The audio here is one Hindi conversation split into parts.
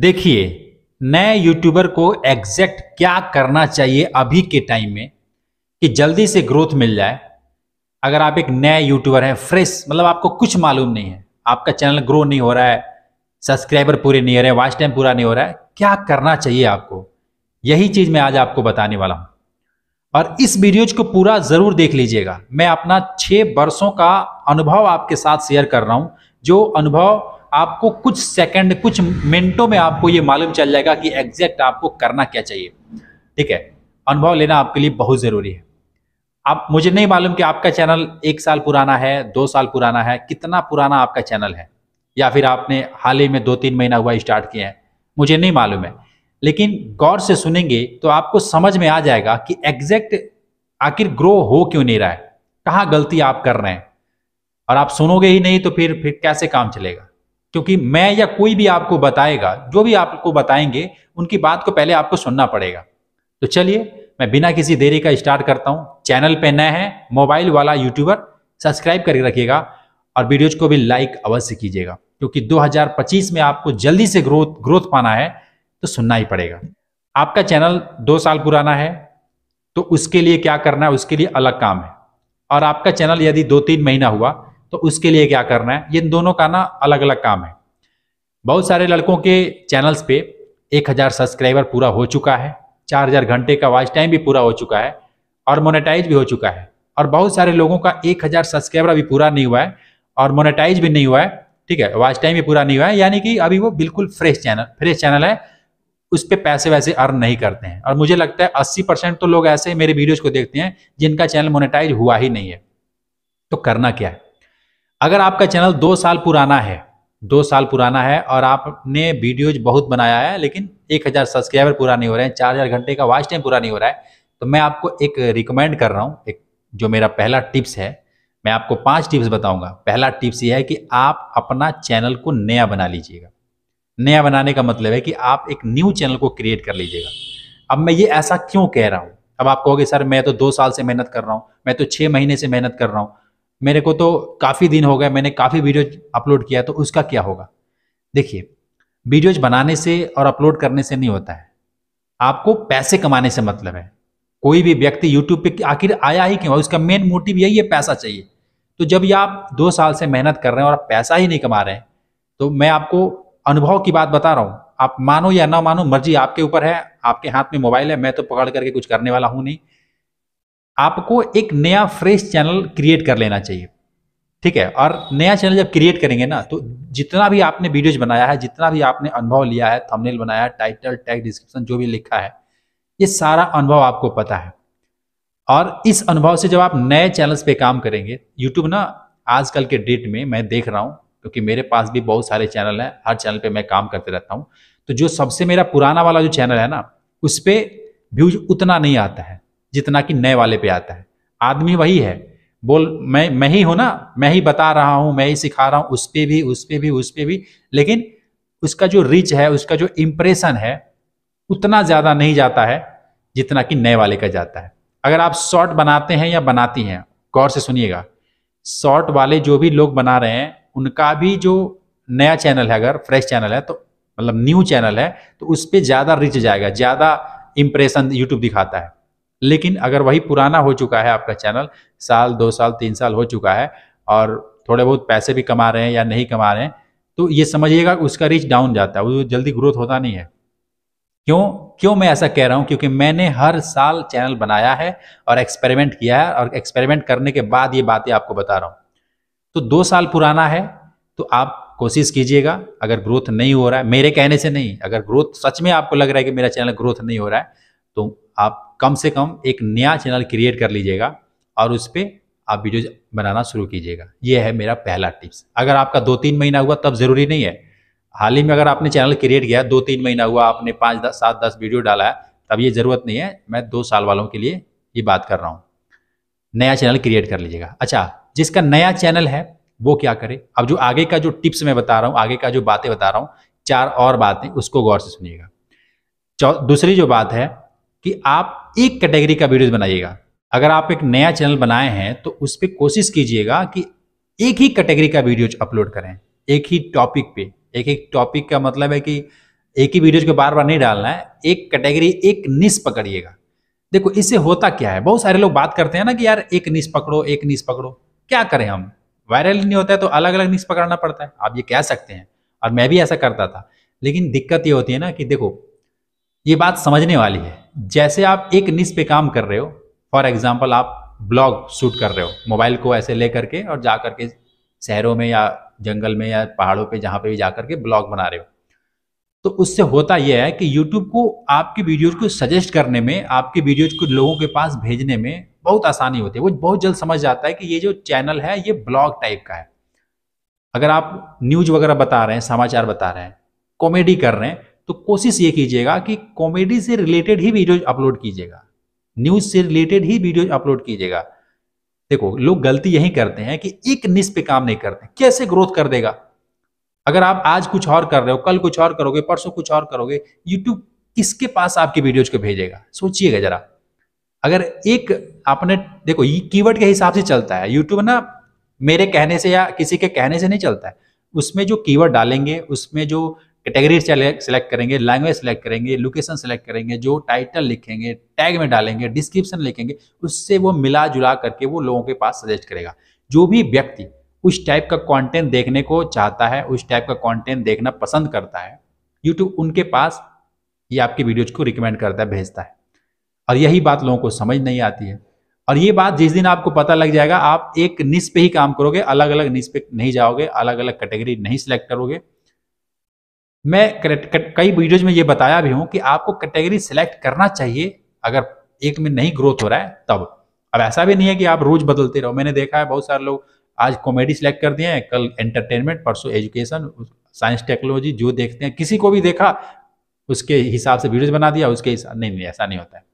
देखिए नए यूट्यूबर को एग्जैक्ट क्या करना चाहिए अभी के टाइम में कि जल्दी से ग्रोथ मिल जाए अगर आप एक नए यूट्यूबर हैं फ्रेश मतलब आपको कुछ मालूम नहीं है आपका चैनल ग्रो नहीं हो रहा है सब्सक्राइबर पूरे नहीं हो रहे हैं वॉच टाइम पूरा नहीं हो रहा है क्या करना चाहिए आपको यही चीज़ मैं आज आपको बताने वाला हूँ और इस वीडियोज को पूरा ज़रूर देख लीजिएगा मैं अपना छः वर्षों का अनुभव आपके साथ शेयर कर रहा हूँ जो अनुभव आपको कुछ सेकंड कुछ मिनटों में आपको ये मालूम चल जाएगा कि एग्जैक्ट आपको करना क्या चाहिए ठीक है अनुभव लेना आपके लिए बहुत ज़रूरी है आप मुझे नहीं मालूम कि आपका चैनल एक साल पुराना है दो साल पुराना है कितना पुराना आपका चैनल है या फिर आपने हाल ही में दो तीन महीना हुआ स्टार्ट किए हैं मुझे नहीं मालूम है लेकिन गौर से सुनेंगे तो आपको समझ में आ जाएगा कि एग्जैक्ट आखिर ग्रो हो क्यों नहीं रहा है कहाँ गलती आप कर रहे हैं और आप सुनोगे ही नहीं तो फिर फिर कैसे काम चलेगा क्योंकि मैं या कोई भी आपको बताएगा जो भी आपको बताएंगे उनकी बात को पहले आपको सुनना पड़ेगा तो चलिए मैं बिना किसी देरी का स्टार्ट करता हूं चैनल पे नए हैं मोबाइल वाला यूट्यूबर सब्सक्राइब करके रखिएगा और वीडियोज को भी लाइक अवश्य कीजिएगा क्योंकि 2025 में आपको जल्दी से ग्रोथ ग्रोथ पाना है तो सुनना ही पड़ेगा आपका चैनल दो साल पुराना है तो उसके लिए क्या करना है उसके लिए अलग काम है और आपका चैनल यदि दो तीन महीना हुआ तो उसके लिए क्या करना है ये दोनों का ना अलग अलग काम है बहुत सारे लड़कों के चैनल्स पे 1000 सब्सक्राइबर पूरा हो चुका है 4000 घंटे का वॉच टाइम भी पूरा हो चुका है और मोनेटाइज भी हो चुका है और बहुत सारे लोगों का 1000 सब्सक्राइबर अभी पूरा नहीं हुआ है और मोनेटाइज भी नहीं हुआ है ठीक है वॉच टाइम भी पूरा नहीं हुआ है यानी कि अभी वो बिल्कुल फ्रेश चैनल फ्रेश चैनल है उस पर पैसे वैसे अर्न नहीं करते हैं और मुझे लगता है अस्सी परसेंट तो लोग ऐसे मेरे वीडियोज को देखते हैं जिनका चैनल मोनिटाइज हुआ ही नहीं है तो करना क्या है अगर आपका चैनल दो साल पुराना है दो साल पुराना है और आपने वीडियोज बहुत बनाया है लेकिन एक हज़ार सब्सक्राइबर पूरा नहीं हो रहे हैं चार हज़ार घंटे का वाच टाइम पूरा नहीं हो रहा है तो मैं आपको एक रिकमेंड कर रहा हूँ एक जो मेरा पहला टिप्स है मैं आपको पांच टिप्स बताऊंगा पहला टिप्स ये है कि आप अपना चैनल को नया बना लीजिएगा नया बनाने का मतलब है कि आप एक न्यू चैनल को क्रिएट कर लीजिएगा अब मैं ये ऐसा क्यों कह रहा हूँ अब आप कहोगे सर मैं तो दो साल से मेहनत कर रहा हूँ मैं तो छः महीने से मेहनत कर रहा हूँ मेरे को तो काफ़ी दिन हो गए मैंने काफ़ी वीडियो अपलोड किया तो उसका क्या होगा देखिए वीडियोज बनाने से और अपलोड करने से नहीं होता है आपको पैसे कमाने से मतलब है कोई भी व्यक्ति यूट्यूब पे आखिर आया ही क्यों उसका मेन मोटिव यही है पैसा चाहिए तो जब ये आप दो साल से मेहनत कर रहे हैं और पैसा ही नहीं कमा रहे हैं तो मैं आपको अनुभव की बात बता रहा हूँ आप मानो या ना मानो मर्जी आपके ऊपर है आपके हाथ में मोबाइल है मैं तो पकड़ करके कुछ करने वाला हूँ नहीं आपको एक नया फ्रेश चैनल क्रिएट कर लेना चाहिए ठीक है और नया चैनल जब क्रिएट करेंगे ना तो जितना भी आपने वीडियोज बनाया है जितना भी आपने अनुभव लिया है थंबनेल बनाया है टाइटल टैग डिस्क्रिप्शन जो भी लिखा है ये सारा अनुभव आपको पता है और इस अनुभव से जब आप नए चैनल्स पे काम करेंगे यूट्यूब ना आजकल के डेट में मैं देख रहा हूँ क्योंकि मेरे पास भी बहुत सारे चैनल हैं हर चैनल पे मैं काम करते रहता हूँ तो जो सबसे मेरा पुराना वाला जो चैनल है ना उस पर व्यूज उतना नहीं आता है जितना कि नए वाले पे आता है आदमी वही है बोल मैं मैं ही हूं ना मैं ही बता रहा हूं मैं ही सिखा रहा हूं उस पर भी उस पर भी उस पर भी लेकिन उसका जो रिच है उसका जो इम्प्रेशन है उतना ज़्यादा नहीं जाता है जितना कि नए वाले का जाता है अगर आप शॉर्ट बनाते हैं या बनाती हैं गौर से सुनिएगा शॉर्ट वाले जो भी लोग बना रहे हैं उनका भी जो नया चैनल है अगर फ्रेश चैनल है तो मतलब न्यू चैनल है तो उस पर ज़्यादा रिच जाएगा ज़्यादा इंप्रेशन यूट्यूब दिखाता है लेकिन अगर वही पुराना हो चुका है आपका चैनल साल दो साल तीन साल हो चुका है और थोड़े बहुत पैसे भी कमा रहे हैं या नहीं कमा रहे हैं तो ये समझिएगा उसका रीच डाउन जाता है वो जल्दी ग्रोथ होता नहीं है क्यों क्यों मैं ऐसा कह रहा हूं क्योंकि मैंने हर साल चैनल बनाया है और एक्सपेरिमेंट किया है और एक्सपेरिमेंट करने के बाद ये बातें आपको बता रहा हूं तो दो साल पुराना है तो आप कोशिश कीजिएगा अगर ग्रोथ नहीं हो रहा है मेरे कहने से नहीं अगर ग्रोथ सच में आपको लग रहा है कि मेरा चैनल ग्रोथ नहीं हो रहा है तो आप कम से कम एक नया चैनल क्रिएट कर लीजिएगा और उस पर आप वीडियो बनाना शुरू कीजिएगा ये है मेरा पहला टिप्स अगर आपका दो तीन महीना हुआ तब ज़रूरी नहीं है हाल ही में अगर आपने चैनल क्रिएट किया दो तीन महीना हुआ आपने पाँच दस सात दस वीडियो डाला है तब ये ज़रूरत नहीं है मैं दो साल वालों के लिए ये बात कर रहा हूँ नया चैनल क्रिएट कर लीजिएगा अच्छा जिसका नया चैनल है वो क्या करे अब जो आगे का जो टिप्स मैं बता रहा हूँ आगे का जो बातें बता रहा हूँ चार और बातें उसको गौर से सुनिएगा दूसरी जो बात है कि आप एक कैटेगरी का वीडियो बनाइएगा अगर आप एक नया चैनल बनाए हैं तो उस पर कोशिश कीजिएगा कि एक ही कैटेगरी का वीडियो अपलोड करें एक ही टॉपिक पे एक एक टॉपिक का मतलब है कि एक ही वीडियो को बार बार नहीं डालना है एक कैटेगरी एक निस पकड़िएगा देखो इससे होता क्या है बहुत सारे लोग बात करते हैं ना कि यार एक निस पकड़ो एक निस पकड़ो क्या करें हम वायरल नहीं होता है तो अलग अलग निस पकड़ना पड़ता है आप ये कह सकते हैं और मैं भी ऐसा करता था लेकिन दिक्कत ये होती है ना कि देखो ये बात समझने वाली है जैसे आप एक निश पे काम कर रहे हो फॉर एग्जाम्पल आप ब्लॉग शूट कर रहे हो मोबाइल को ऐसे ले करके और जा करके शहरों में या जंगल में या पहाड़ों पे जहाँ पे भी जा करके ब्लॉग बना रहे हो तो उससे होता यह है कि यूट्यूब को आपके वीडियोज को सजेस्ट करने में आपके वीडियोज को लोगों के पास भेजने में बहुत आसानी होती है वो बहुत जल्द समझ जाता है कि ये जो चैनल है ये ब्लॉग टाइप का है अगर आप न्यूज वगैरह बता रहे हैं समाचार बता रहे हैं कॉमेडी कर रहे हैं तो कोशिश ये कीजिएगा कि कॉमेडी से रिलेटेड ही वीडियो अपलोड कीजिएगा न्यूज से रिलेटेड ही वीडियो अपलोड कीजिएगा देखो लोग गलती यही करते हैं कि एक निश पे काम नहीं करते कैसे ग्रोथ कर देगा अगर आप आज कुछ और कर रहे हो कल कुछ और करोगे परसों कुछ और करोगे यूट्यूब किसके पास आपके वीडियोज को भेजेगा सोचिएगा जरा अगर एक आपने देखो ये कीवर्ड के हिसाब से चलता है यूट्यूब ना मेरे कहने से या किसी के कहने से नहीं चलता है उसमें जो कीवर्ड डालेंगे उसमें जो कैटेगरी सेलेक्ट करेंगे लैंग्वेज सेलेक्ट करेंगे लोकेशन सेलेक्ट करेंगे जो टाइटल लिखेंगे टैग में डालेंगे डिस्क्रिप्शन लिखेंगे उससे वो मिला जुला करके वो लोगों के पास सजेस्ट करेगा जो भी व्यक्ति उस टाइप का कंटेंट देखने को चाहता है उस टाइप का कंटेंट देखना पसंद करता है यूट्यूब उनके पास ये आपकी वीडियोज को रिकमेंड करता है भेजता है और यही बात लोगों को समझ नहीं आती है और ये बात जिस दिन आपको पता लग जाएगा आप एक निस पे ही काम करोगे अलग अलग निस पे नहीं जाओगे अलग अलग कैटेगरी नहीं सिलेक्ट करोगे मैं कई वीडियोज में ये बताया भी हूँ कि आपको कैटेगरी सिलेक्ट करना चाहिए अगर एक में नहीं ग्रोथ हो रहा है तब अब ऐसा भी नहीं है कि आप रोज बदलते रहो मैंने देखा है बहुत सारे लोग आज कॉमेडी सिलेक्ट कर दिए हैं कल एंटरटेनमेंट परसों एजुकेशन साइंस टेक्नोलॉजी जो देखते हैं किसी को भी देखा उसके हिसाब से वीडियोज बना दिया उसके हिसाब नहीं नहीं ऐसा नहीं होता है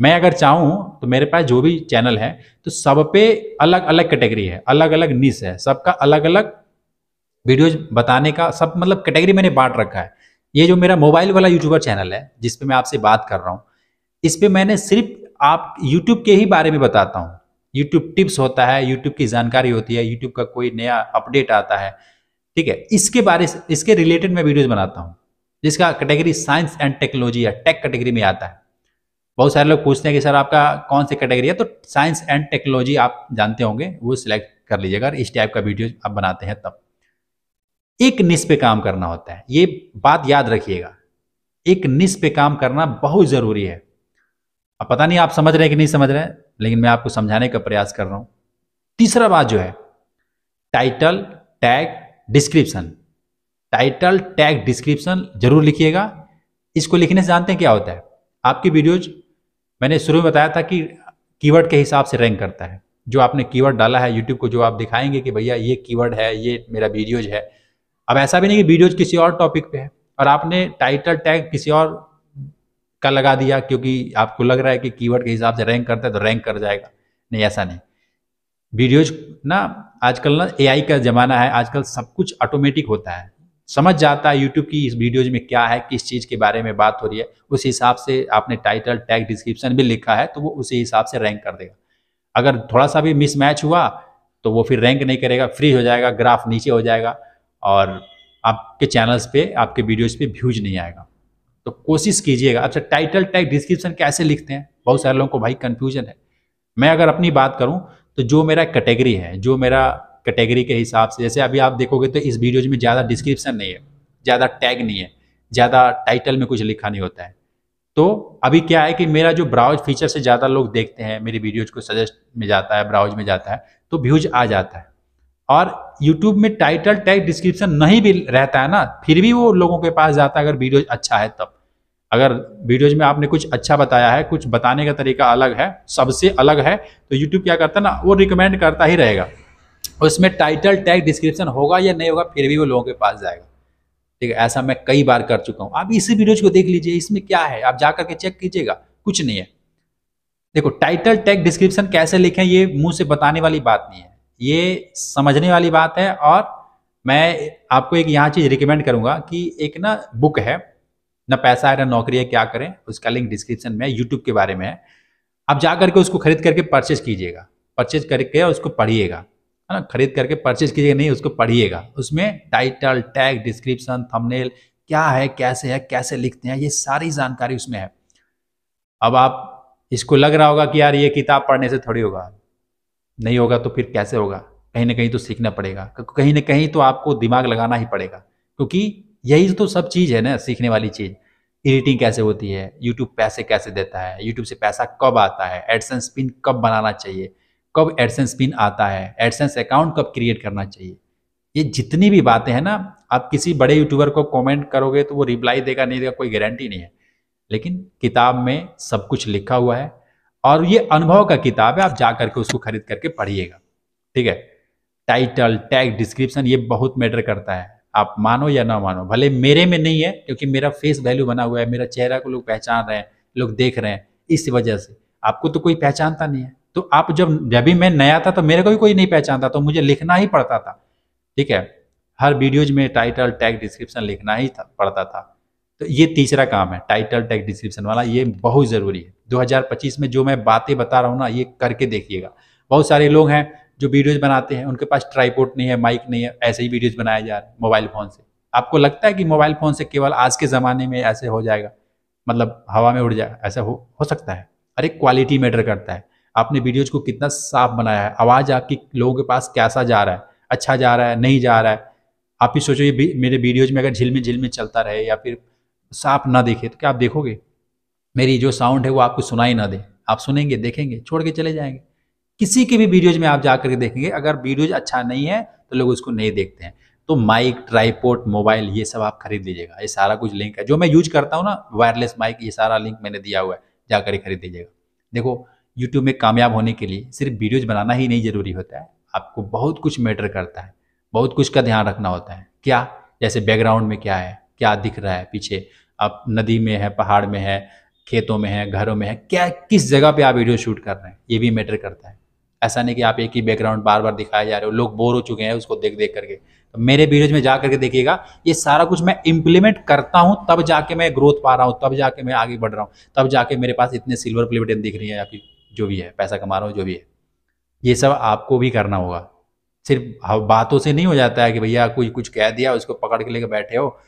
मैं अगर चाहूँ तो मेरे पास जो भी चैनल है तो सब पे अलग अलग कैटेगरी है अलग अलग निस है सबका अलग अलग वीडियोज बताने का सब मतलब कैटेगरी मैंने बांट रखा है ये जो मेरा मोबाइल वाला यूट्यूबर चैनल है जिसपे मैं आपसे बात कर रहा हूँ इस पर मैंने सिर्फ आप यूट्यूब के ही बारे में बताता हूँ यूट्यूब टिप्स होता है यूट्यूब की जानकारी होती है यूट्यूब का कोई नया अपडेट आता है ठीक है इसके बारे इसके रिलेटेड मैं वीडियोज बनाता हूँ जिसका कैटेगरी साइंस एंड टेक्नोलॉजी या टेक कैटेगरी में आता है बहुत सारे लोग पूछते हैं कि सर आपका कौन सी कैटेगरी है तो साइंस एंड टेक्नोलॉजी आप जानते होंगे वो सिलेक्ट कर लीजिएगा इस टाइप का वीडियो आप बनाते हैं तब एक निस पे काम करना होता है ये बात याद रखिएगा एक निस पे काम करना बहुत ज़रूरी है अब पता नहीं आप समझ रहे हैं कि नहीं समझ रहे हैं लेकिन मैं आपको समझाने का प्रयास कर रहा हूं तीसरा बात जो है title tag description title tag description जरूर लिखिएगा इसको लिखने से जानते हैं क्या होता है आपकी वीडियोज मैंने शुरू में बताया था कि कीवर्ड के हिसाब से रैंक करता है जो आपने कीवर्ड डाला है यूट्यूब को जो आप दिखाएंगे कि भैया ये कीवर्ड है ये मेरा वीडियोज है अब ऐसा भी नहीं कि वीडियोज किसी और टॉपिक पे है और आपने टाइटल टैग किसी और का लगा दिया क्योंकि आपको लग रहा है कि कीवर्ड के हिसाब से रैंक करता है तो रैंक कर जाएगा नहीं ऐसा नहीं वीडियोज ना आजकल ना एआई का ज़माना है आजकल सब कुछ ऑटोमेटिक होता है समझ जाता है यूट्यूब की इस वीडियोज में क्या है किस चीज़ के बारे में बात हो रही है उस हिसाब से आपने टाइटल टैग डिस्क्रिप्शन भी लिखा है तो वो उसी हिसाब से रैंक कर देगा अगर थोड़ा सा भी मिसमैच हुआ तो वो फिर रैंक नहीं करेगा फ्री हो जाएगा ग्राफ नीचे हो जाएगा और आपके चैनल्स पे आपके वीडियोज पे व्यूज नहीं आएगा तो कोशिश कीजिएगा अच्छा टाइटल टाइप डिस्क्रिप्शन कैसे लिखते हैं बहुत सारे लोगों को भाई कन्फ्यूजन है मैं अगर अपनी बात करूँ तो जो मेरा कैटेगरी है जो मेरा कैटेगरी के हिसाब से जैसे अभी आप देखोगे तो इस वीडियोज में ज़्यादा डिस्क्रिप्शन नहीं है ज़्यादा टैग नहीं है ज़्यादा टाइटल में कुछ लिखा नहीं होता है तो अभी क्या है कि मेरा जो ब्राउज फीचर से ज़्यादा लोग देखते हैं मेरी वीडियोज को सजेस्ट में जाता है ब्राउज में जाता है तो व्यूज आ जाता है और यूट्यूब में टाइटल टैग डिस्क्रिप्शन नहीं भी रहता है ना फिर भी वो लोगों के पास जाता है अगर वीडियो अच्छा है तब अगर वीडियोज में आपने कुछ अच्छा बताया है कुछ बताने का तरीका अलग है सबसे अलग है तो यूट्यूब क्या करता है ना वो रिकमेंड करता ही रहेगा उसमें टाइटल टैग डिस्क्रिप्शन होगा या नहीं होगा फिर भी वो लोगों के पास जाएगा ठीक है ऐसा मैं कई बार कर चुका हूँ आप इसी वीडियोज को देख लीजिए इसमें क्या है आप जा करके चेक कीजिएगा कुछ नहीं है देखो टाइटल टैग डिस्क्रिप्शन कैसे लिखें ये मुंह से बताने वाली बात नहीं है ये समझने वाली बात है और मैं आपको एक यहाँ चीज़ रिकमेंड करूँगा कि एक ना बुक है ना पैसा है ना नौकरी है क्या करें उसका लिंक डिस्क्रिप्शन में यूट्यूब के बारे में है आप जा करके उसको खरीद करके परचेज कीजिएगा परचेज करके उसको पढ़िएगा है ना खरीद करके परचेज कीजिएगा नहीं उसको पढ़िएगा उसमें टाइटल टैग डिस्क्रिप्शन थंबनेल क्या है कैसे है कैसे लिखते हैं ये सारी जानकारी उसमें है अब आप इसको लग रहा होगा कि यार ये किताब पढ़ने से थोड़ी होगा नहीं होगा तो फिर कैसे होगा कहीं ना कहीं तो सीखना पड़ेगा कहीं ना कहीं तो आपको दिमाग लगाना ही पड़ेगा क्योंकि यही तो सब चीज़ है ना सीखने वाली चीज़ एडिटिंग कैसे होती है यूट्यूब पैसे कैसे देता है यूट्यूब से पैसा कब आता है एडसेंस पिन कब बनाना चाहिए कब एडसेंस पिन आता है एडसेंस अकाउंट कब क्रिएट करना चाहिए ये जितनी भी बातें हैं ना आप किसी बड़े यूट्यूबर को कमेंट करोगे तो वो रिप्लाई देगा नहीं देगा कोई गारंटी नहीं है लेकिन किताब में सब कुछ लिखा हुआ है और ये अनुभव का किताब है आप जा करके उसको खरीद करके पढ़िएगा ठीक है टाइटल टैग डिस्क्रिप्शन ये बहुत मैटर करता है आप मानो या ना मानो भले मेरे में नहीं है क्योंकि मेरा फेस वैल्यू बना हुआ है मेरा चेहरा को लोग पहचान रहे हैं लोग देख रहे हैं इस वजह से आपको तो कोई पहचानता नहीं है तो आप जब जब भी मैं नया था तो मेरे को भी कोई नहीं पहचानता तो मुझे लिखना ही पड़ता था ठीक है हर वीडियोज में टाइटल टैग डिस्क्रिप्शन लिखना ही था पड़ता था तो ये तीसरा काम है टाइटल टैग डिस्क्रिप्शन वाला ये बहुत ज़रूरी है 2025 में जो मैं बातें बता रहा हूँ ना ये करके देखिएगा बहुत सारे लोग हैं जो वीडियोज बनाते हैं उनके पास ट्राईपोर्ट नहीं है माइक नहीं है ऐसे ही वीडियोज बनाए जा रहे हैं मोबाइल फ़ोन से आपको लगता है कि मोबाइल फ़ोन से केवल आज के ज़माने में ऐसे हो जाएगा मतलब हवा में उड़ जाएगा ऐसा हो हो सकता है अरे क्वालिटी मैटर करता है आपने वीडियोज को कितना साफ बनाया है आवाज़ आपकी लोगों के पास कैसा जा रहा है अच्छा जा रहा है नहीं जा रहा है आप ही सोचो ये मेरे वीडियोज में अगर झिलमिल झिलमिल चलता रहे या फिर साफ ना देखे तो क्या आप देखोगे मेरी जो साउंड है वो आपको सुनाई ना दे आप सुनेंगे देखेंगे छोड़ के चले जाएंगे किसी के भी वीडियोज में आप जा करके देखेंगे अगर वीडियोज अच्छा नहीं है तो लोग उसको नहीं देखते हैं तो माइक ट्राईपोर्ट मोबाइल ये सब आप खरीद लीजिएगा ये सारा कुछ लिंक है जो मैं यूज करता हूँ ना वायरलेस माइक ये सारा लिंक मैंने दिया हुआ है जाकर ही खरीद लीजिएगा देखो यूट्यूब में कामयाब होने के लिए सिर्फ वीडियोज बनाना ही नहीं जरूरी होता है आपको बहुत कुछ मैटर करता है बहुत कुछ का ध्यान रखना होता है क्या जैसे बैकग्राउंड में क्या है क्या दिख रहा है पीछे आप नदी में है पहाड़ में है खेतों में है घरों में है क्या किस जगह पे आप वीडियो शूट कर रहे हैं ये भी मैटर करता है ऐसा नहीं कि आप एक ही बैकग्राउंड बार बार दिखाए जा रहे हो लोग बोर हो चुके हैं उसको देख देख करके तो मेरे वीडियोज में जा करके देखिएगा ये सारा कुछ मैं इम्प्लीमेंट करता हूँ तब जाके मैं ग्रोथ पा रहा हूँ तब जाके मैं आगे बढ़ रहा हूँ तब जाके मेरे पास इतने सिल्वर प्लेटें दिख रही है या फिर जो भी है पैसा कमा रहा हूँ जो भी है ये सब आपको भी करना होगा सिर्फ बातों से नहीं हो जाता है कि भैया कोई कुछ कह दिया उसको पकड़ के लेके बैठे हो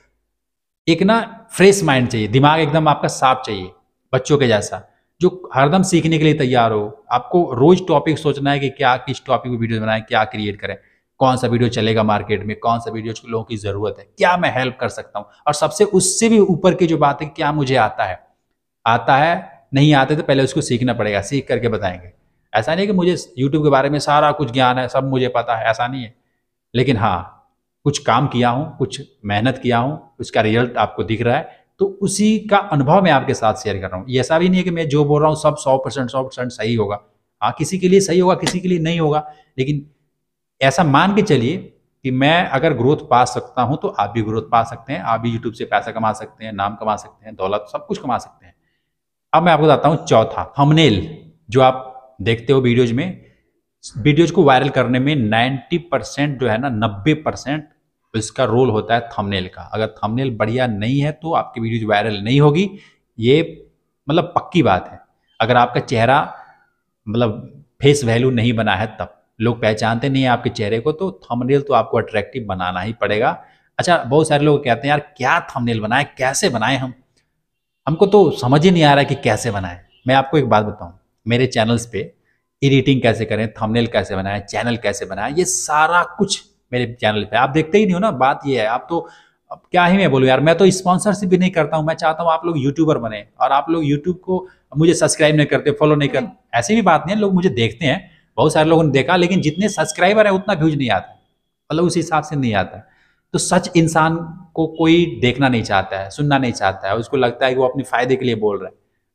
एक ना फ्रेश माइंड चाहिए दिमाग एकदम आपका साफ चाहिए बच्चों के जैसा जो हरदम सीखने के लिए तैयार हो आपको रोज टॉपिक सोचना है कि क्या किस टॉपिक वीडियो बनाएं क्या क्रिएट करें कौन सा वीडियो चलेगा मार्केट में कौन सा वीडियो लोगों की ज़रूरत है क्या मैं हेल्प कर सकता हूँ और सबसे उससे भी ऊपर की जो बात है क्या मुझे आता है आता है नहीं आते तो पहले उसको सीखना पड़ेगा सीख करके बताएंगे ऐसा नहीं कि मुझे यूट्यूब के बारे में सारा कुछ ज्ञान है सब मुझे पता है ऐसा नहीं है लेकिन हाँ कुछ काम किया हूँ कुछ मेहनत किया हूँ उसका रिजल्ट आपको दिख रहा है तो उसी का अनुभव मैं आपके साथ शेयर कर रहा हूँ ऐसा भी नहीं है कि मैं जो बोल रहा हूँ सब सौ परसेंट सौ परसेंट सही होगा हाँ किसी के लिए सही होगा किसी के लिए नहीं होगा लेकिन ऐसा मान के चलिए कि मैं अगर ग्रोथ पा सकता हूँ तो आप भी ग्रोथ पा सकते हैं आप भी यूट्यूब से पैसा कमा सकते हैं नाम कमा सकते हैं दौलत सब कुछ कमा सकते हैं अब मैं आपको बताता हूँ चौथा हमनेल जो आप देखते हो वीडियोज में वीडियोज को वायरल करने में 90 परसेंट जो है ना 90 परसेंट तो इसका रोल होता है थंबनेल का अगर थंबनेल बढ़िया नहीं है तो आपकी वीडियो वायरल नहीं होगी ये मतलब पक्की बात है अगर आपका चेहरा मतलब फेस वैल्यू नहीं बना है तब लोग पहचानते नहीं है आपके चेहरे को तो थंबनेल तो आपको अट्रैक्टिव बनाना ही पड़ेगा अच्छा बहुत सारे लोग कहते हैं यार क्या थंबनेल बनाए कैसे बनाए हम हमको तो समझ ही नहीं आ रहा कि कैसे बनाए मैं आपको एक बात बताऊं मेरे चैनल्स पे एडिटिंग कैसे करें थंबनेल कैसे बनाएं चैनल कैसे बनाएं ये सारा कुछ मेरे चैनल पे आप देखते ही नहीं हो ना बात ये है आप तो अब क्या ही मैं बोलूँ यार मैं तो स्पॉन्सरशिप भी नहीं करता हूँ मैं चाहता हूँ आप लोग यूट्यूबर बने और आप लोग यूट्यूब को मुझे सब्सक्राइब नहीं करते फॉलो नहीं करते ऐसी भी बात नहीं है लोग मुझे देखते हैं बहुत सारे लोगों ने देखा लेकिन जितने सब्सक्राइबर है उतना व्यूज नहीं आता मतलब उस हिसाब से नहीं आता तो सच इंसान को कोई देखना नहीं चाहता है सुनना नहीं चाहता है उसको लगता है कि वो अपने फायदे के लिए बोल रहा है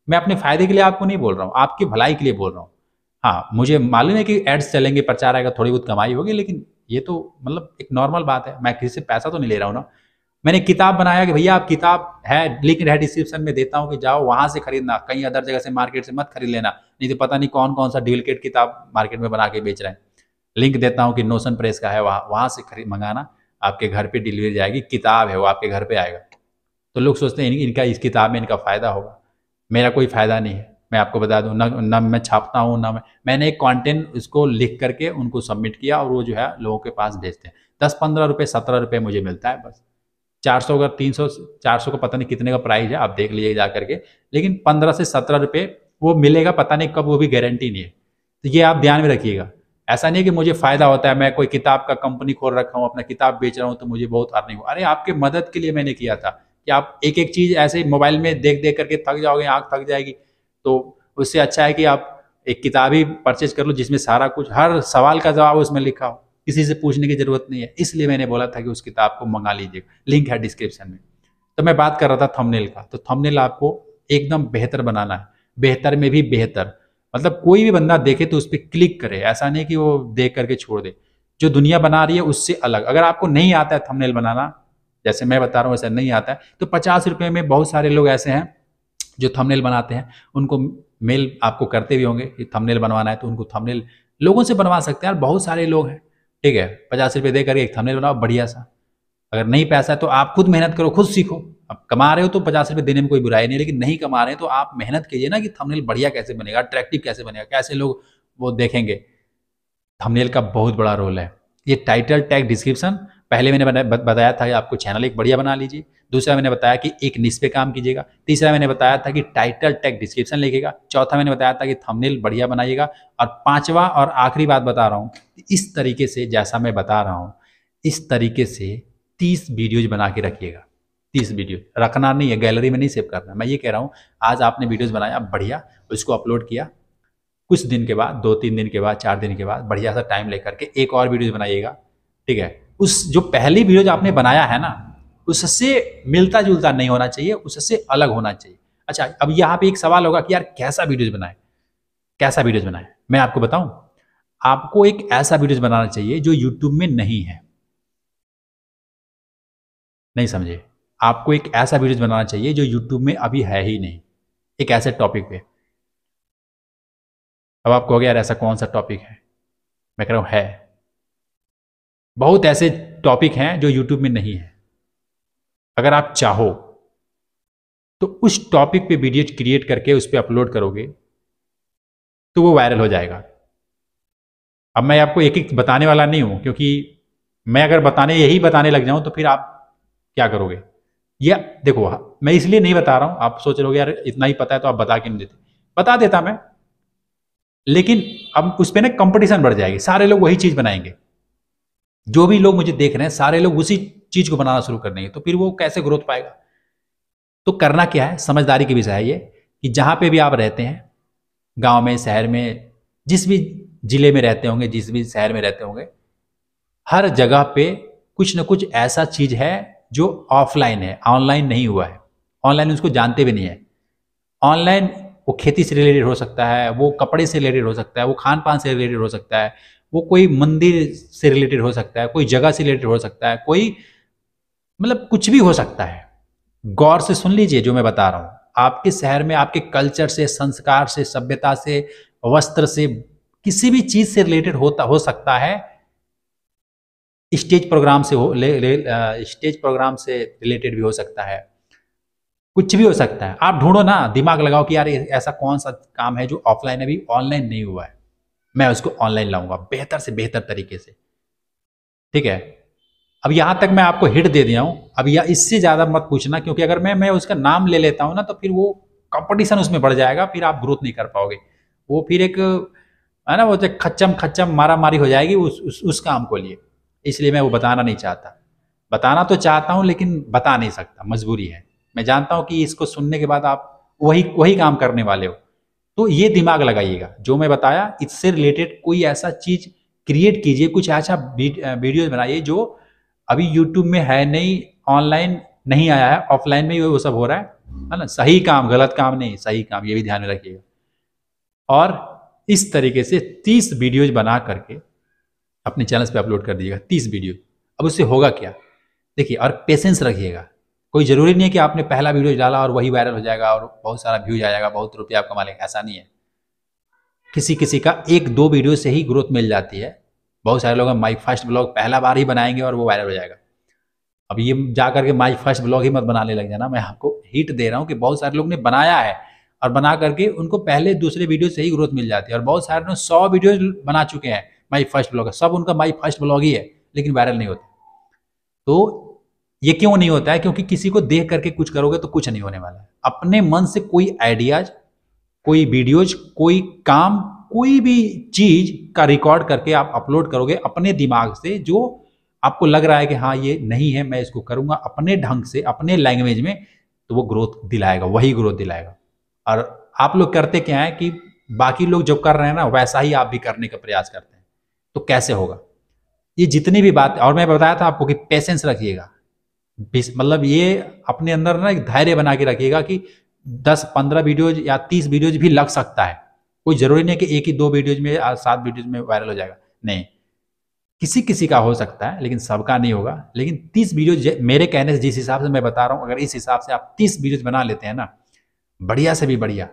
मैं अपने फायदे के लिए आपको नहीं बोल रहा हूँ आपकी भलाई के लिए बोल रहा हूँ हाँ मुझे मालूम है कि एड्स चलेंगे प्रचार आएगा थोड़ी बहुत कमाई होगी लेकिन ये तो मतलब एक नॉर्मल बात है मैं किसी से पैसा तो नहीं ले रहा हूँ ना मैंने किताब बनाया कि भैया आप किताब है लिंक है डिस्क्रिप्शन में देता हूँ कि जाओ वहाँ से खरीदना कहीं अदर जगह से मार्केट से मत खरीद लेना नहीं तो पता नहीं कौन कौन सा डुप्लिकेट किताब मार्केट में बना के बेच रहे हैं लिंक देता हूँ कि नोशन प्रेस का है वहाँ वहाँ से खरीद मंगाना आपके घर पर डिलीवरी जाएगी किताब है वो आपके घर पर आएगा तो लोग सोचते हैं इनका इस किताब में इनका फ़ायदा होगा मेरा कोई फ़ायदा नहीं है मैं आपको बता दूं ना ना मैं छापता हूँ ना मैं मैंने एक कंटेंट उसको लिख करके उनको सबमिट किया और वो जो है लोगों के पास भेजते हैं दस पंद्रह रुपये सत्रह रुपये मुझे मिलता है बस चार सौ अगर तीन सौ चार सौ का पता नहीं कितने का प्राइस है आप देख लीजिए जा करके लेकिन पंद्रह से सत्रह रुपये वो मिलेगा पता नहीं कब वो भी गारंटी नहीं है तो ये आप ध्यान में रखिएगा ऐसा नहीं कि मुझे फ़ायदा होता है मैं कोई किताब का कंपनी खोल रखा हूँ अपना किताब बेच रहा हूँ तो मुझे बहुत अर्निंग हो अरे आपके मदद के लिए मैंने किया था कि आप एक एक चीज़ ऐसे मोबाइल में देख देख करके थक जाओगे आँख थक जाएगी तो उससे अच्छा है कि आप एक किताब ही परचेज कर लो जिसमें सारा कुछ हर सवाल का जवाब उसमें लिखा हो किसी से पूछने की ज़रूरत नहीं है इसलिए मैंने बोला था कि उस किताब को मंगा लीजिएगा लिंक है डिस्क्रिप्शन में तो मैं बात कर रहा था थंबनेल का तो थंबनेल आपको एकदम बेहतर बनाना है बेहतर में भी बेहतर मतलब कोई भी बंदा देखे तो उस पर क्लिक करे ऐसा नहीं कि वो देख करके छोड़ दे जो दुनिया बना रही है उससे अलग अगर आपको नहीं आता है थंबनेल बनाना जैसे मैं बता रहा हूँ ऐसा नहीं आता है तो पचास रुपये में बहुत सारे लोग ऐसे हैं जो थंबनेल बनाते हैं उनको मेल आपको करते भी होंगे कि थंबनेल बनवाना है तो उनको थंबनेल लोगों से बनवा सकते हैं यार बहुत सारे लोग हैं ठीक है पचास रुपये दे करके एक थंबनेल बनाओ बढ़िया सा अगर नहीं पैसा है तो आप खुद मेहनत करो खुद सीखो अब कमा रहे हो तो पचास रुपये देने में कोई बुराई नहीं लेकिन नहीं कमा रहे हैं तो आप मेहनत कीजिए ना कि थंबनेल बढ़िया कैसे बनेगा अट्रैक्टिव कैसे बनेगा कैसे लोग वो देखेंगे थंबनेल का बहुत बड़ा रोल है ये टाइटल टैग डिस्क्रिप्शन पहले मैंने बताया था आपको चैनल एक बढ़िया बना लीजिए दूसरा मैंने बताया कि एक निस पे काम कीजिएगा तीसरा मैंने बताया था कि टाइटल टैग डिस्क्रिप्शन लिखेगा चौथा मैंने बताया था कि थंबनेल बढ़िया बनाइएगा और पांचवा और आखिरी बात बता रहा हूँ इस तरीके से जैसा मैं बता रहा हूँ इस तरीके से तीस वीडियोज बना के रखिएगा तीस वीडियो रखना नहीं है गैलरी में नहीं सेव करना मैं ये कह रहा हूँ आज आपने वीडियोज बनाया बढ़िया उसको अपलोड किया कुछ दिन के बाद दो तीन दिन के बाद चार दिन के बाद बढ़िया सा टाइम लेकर के एक और वीडियोज बनाइएगा ठीक है उस जो पहली वीडियो जो आपने बनाया है ना उससे मिलता जुलता नहीं होना चाहिए उससे अलग होना चाहिए अच्छा अब यहाँ पे एक सवाल होगा कि यार कैसा वीडियोज बनाए कैसा वीडियोज बनाए मैं आपको बताऊं आपको एक ऐसा वीडियोज बनाना चाहिए जो यूट्यूब में नहीं है नहीं समझे आपको एक ऐसा वीडियोज बनाना चाहिए जो यूट्यूब में अभी है ही नहीं एक ऐसे टॉपिक पे अब आप कहोगे यार ऐसा कौन सा टॉपिक है मैं कह रहा हूं है बहुत ऐसे टॉपिक हैं जो यूट्यूब में नहीं है अगर आप चाहो तो उस टॉपिक पे वीडियो क्रिएट करके उस पर अपलोड करोगे तो वो वायरल हो जाएगा अब मैं आपको एक एक बताने वाला नहीं हूं क्योंकि मैं अगर बताने यही बताने लग जाऊं तो फिर आप क्या करोगे या देखो हाँ, मैं इसलिए नहीं बता रहा हूं आप सोच रहे हो यार इतना ही पता है तो आप बता के नहीं देते बता देता मैं लेकिन अब उस पर ना कंपटीशन बढ़ जाएगी सारे लोग वही चीज बनाएंगे जो भी लोग मुझे देख रहे हैं सारे लोग उसी चीज को बनाना शुरू कर देंगे तो फिर वो कैसे ग्रोथ पाएगा तो करना क्या है समझदारी की विषय है ये कि जहां पे भी आप रहते हैं गांव में शहर में जिस भी ज़िले में रहते होंगे जिस भी शहर में रहते होंगे हर जगह पे कुछ ना कुछ ऐसा चीज़ है जो ऑफलाइन है ऑनलाइन नहीं हुआ है ऑनलाइन उसको जानते भी नहीं है ऑनलाइन वो खेती से रिलेटेड हो सकता है वो कपड़े से रिलेटेड हो सकता है वो खान पान से रिलेटेड हो सकता है वो कोई मंदिर से रिलेटेड हो सकता है कोई जगह से रिलेटेड हो सकता है कोई मतलब कुछ भी हो सकता है गौर से सुन लीजिए जो मैं बता रहा हूँ आपके शहर में आपके कल्चर से संस्कार से सभ्यता से वस्त्र से किसी भी चीज से रिलेटेड होता हो सकता है स्टेज प्रोग्राम से हो ले, ले, स्टेज प्रोग्राम से रिलेटेड भी हो सकता है कुछ भी हो सकता है आप ढूंढो ना दिमाग लगाओ कि यार ऐसा कौन सा काम है जो ऑफलाइन अभी ऑनलाइन नहीं हुआ है मैं उसको ऑनलाइन लाऊंगा बेहतर से बेहतर तरीके से ठीक है अब यहाँ तक मैं आपको हिट दे दिया हूँ अब यह इससे ज़्यादा मत पूछना क्योंकि अगर मैं मैं उसका नाम ले लेता हूँ ना तो फिर वो कंपटीशन उसमें बढ़ जाएगा फिर आप ग्रोथ नहीं कर पाओगे वो फिर एक है ना वो जो तो खच्चम खच्चम मारा मारी हो जाएगी उस उस, उस काम को लिए इसलिए मैं वो बताना नहीं चाहता बताना तो चाहता हूँ लेकिन बता नहीं सकता मजबूरी है मैं जानता हूँ कि इसको सुनने के बाद आप वही वही काम करने वाले हो तो ये दिमाग लगाइएगा जो मैं बताया इससे रिलेटेड कोई ऐसा चीज क्रिएट कीजिए कुछ ऐसा वीडियोज बनाइए जो अभी यूट्यूब में है नहीं ऑनलाइन नहीं आया है ऑफलाइन में वो सब हो रहा है है ना सही काम गलत काम नहीं सही काम ये भी ध्यान में रखिएगा और इस तरीके से 30 वीडियोज बना करके अपने चैनल पे अपलोड कर दीजिएगा 30 वीडियो अब उससे होगा क्या देखिए और पेशेंस रखिएगा कोई ज़रूरी नहीं है कि आपने पहला वीडियो डाला और वही वायरल हो जाएगा और बहुत सारा व्यूज आ जाएगा बहुत रुपया आप कमा लेंगे ऐसा नहीं है किसी किसी का एक दो वीडियो से ही ग्रोथ मिल जाती है बहुत सारे लोग माई फर्स्ट ब्लॉग पहला बार ही बनाएंगे और वो वायरल हो जाएगा अब ये जा करके माई फर्स्ट ब्लॉग ही मत बनाने लग जाना मैं आपको हिट दे रहा हूँ कि बहुत सारे लोग ने बनाया है और बना करके उनको पहले दूसरे वीडियो से ही ग्रोथ मिल जाती है और बहुत सारे लोग सौ वीडियो बना चुके हैं माई फर्स्ट ब्लॉग सब उनका माई फर्स्ट ब्लॉग ही है लेकिन वायरल नहीं होता तो ये क्यों नहीं होता है क्योंकि किसी को देख करके कुछ करोगे तो कुछ नहीं होने वाला है अपने मन से कोई आइडियाज कोई वीडियोज कोई काम कोई भी चीज का रिकॉर्ड करके आप अपलोड करोगे अपने दिमाग से जो आपको लग रहा है कि हाँ ये नहीं है मैं इसको करूंगा अपने ढंग से अपने लैंग्वेज में तो वो ग्रोथ दिलाएगा वही ग्रोथ दिलाएगा और आप लोग करते क्या है कि बाकी लोग जो कर रहे हैं ना वैसा ही आप भी करने का प्रयास करते हैं तो कैसे होगा ये जितनी भी बात और मैं बताया था आपको कि पेशेंस रखिएगा मतलब ये अपने अंदर ना एक धैर्य बना के रखिएगा कि 10-15 वीडियोज या 30 वीडियोज भी लग सकता है कोई जरूरी नहीं कि एक ही दो वीडियोज में या सात वीडियोज में वायरल हो जाएगा नहीं किसी किसी का हो सकता है लेकिन सबका नहीं होगा लेकिन तीस वीडियो मेरे कहने से जिस हिसाब से मैं बता रहा हूँ अगर इस हिसाब से आप तीस वीडियोज बना लेते हैं ना बढ़िया से भी बढ़िया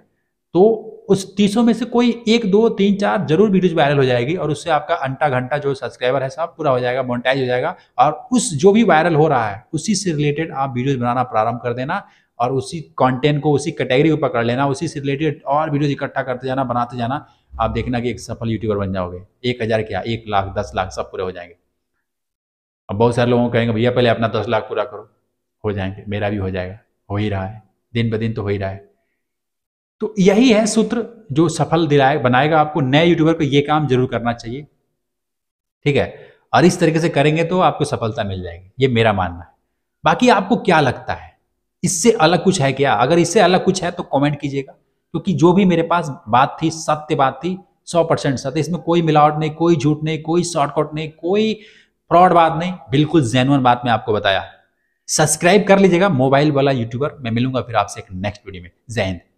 तो उस तीसों में से कोई एक दो तीन चार जरूर वीडियोज वायरल हो जाएगी और उससे आपका अंटा घंटा जो सब्सक्राइबर है सब पूरा हो जाएगा मोनिटाइज हो जाएगा और उस जो भी वायरल हो रहा है उसी से रिलेटेड आप वीडियोज बनाना प्रारंभ कर देना और उसी कंटेंट को उसी कैटेगरी को पकड़ लेना उसी से रिलेटेड और वीडियोज इकट्ठा करते जाना बनाते जाना आप देखना कि एक सफल यूट्यूबर बन जाओगे एक हज़ार क्या एक लाख दस लाख सब पूरे हो जाएंगे अब बहुत सारे लोगों को कहेंगे भैया पहले अपना दस लाख पूरा करो हो जाएंगे मेरा भी हो जाएगा हो ही रहा है दिन ब दिन तो हो ही रहा है तो यही है सूत्र जो सफल दिलाए बनाएगा आपको नए यूट्यूबर को ये काम जरूर करना चाहिए ठीक है और इस तरीके से करेंगे तो आपको सफलता मिल जाएगी ये मेरा मानना है बाकी आपको क्या लगता है इससे अलग कुछ है क्या अगर इससे अलग कुछ है तो कमेंट कीजिएगा क्योंकि तो जो भी मेरे पास बात थी सत्य बात थी सौ परसेंट सत्य इसमें कोई मिलावट नहीं कोई झूठ नहीं कोई शॉर्टकट नहीं कोई फ्रॉड बात नहीं बिल्कुल जेनुअन बात मैं आपको बताया सब्सक्राइब कर लीजिएगा मोबाइल वाला यूट्यूबर मैं मिलूंगा फिर आपसे एक नेक्स्ट वीडियो में जय हिंद